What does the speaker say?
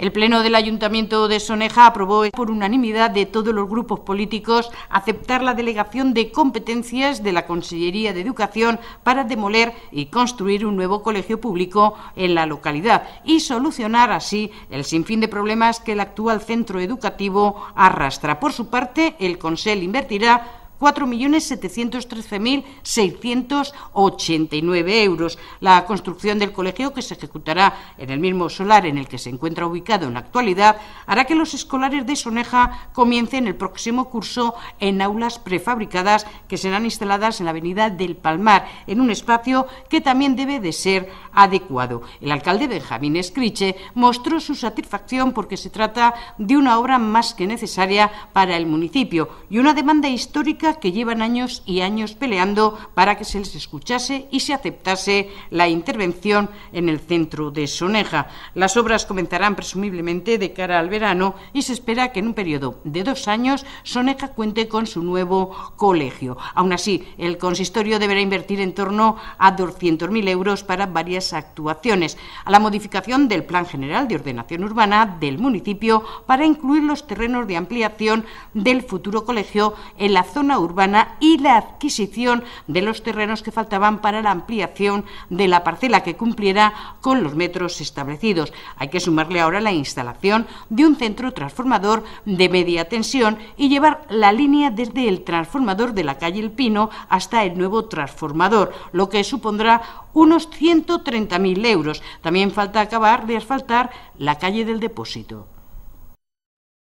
El Pleno del Ayuntamiento de Soneja aprobó por unanimidad de todos los grupos políticos aceptar la delegación de competencias de la Consellería de Educación para demoler y construir un nuevo colegio público en la localidad y solucionar así el sinfín de problemas que el actual centro educativo arrastra. Por su parte, el Consell invertirá 4.713.689 euros. La construcción del colegio, que se ejecutará en el mismo solar en el que se encuentra ubicado en la actualidad, hará que los escolares de Soneja comiencen el próximo curso en aulas prefabricadas que serán instaladas en la avenida del Palmar, en un espacio que también debe de ser adecuado. El alcalde Benjamín Escriche mostró su satisfacción porque se trata de una obra más que necesaria para el municipio y una demanda histórica que llevan años y años peleando para que se les escuchase y se aceptase la intervención en el centro de Soneja. Las obras comenzarán presumiblemente de cara al verano y se espera que en un periodo de dos años Soneja cuente con su nuevo colegio. Aún así, el consistorio deberá invertir en torno a 200.000 euros para varias actuaciones, a la modificación del Plan General de Ordenación Urbana del municipio para incluir los terrenos de ampliación del futuro colegio en la zona urbana y la adquisición de los terrenos que faltaban para la ampliación de la parcela que cumpliera con los metros establecidos. Hay que sumarle ahora la instalación de un centro transformador de media tensión y llevar la línea desde el transformador de la calle El Pino hasta el nuevo transformador, lo que supondrá unos 130.000 euros. También falta acabar de asfaltar la calle del depósito.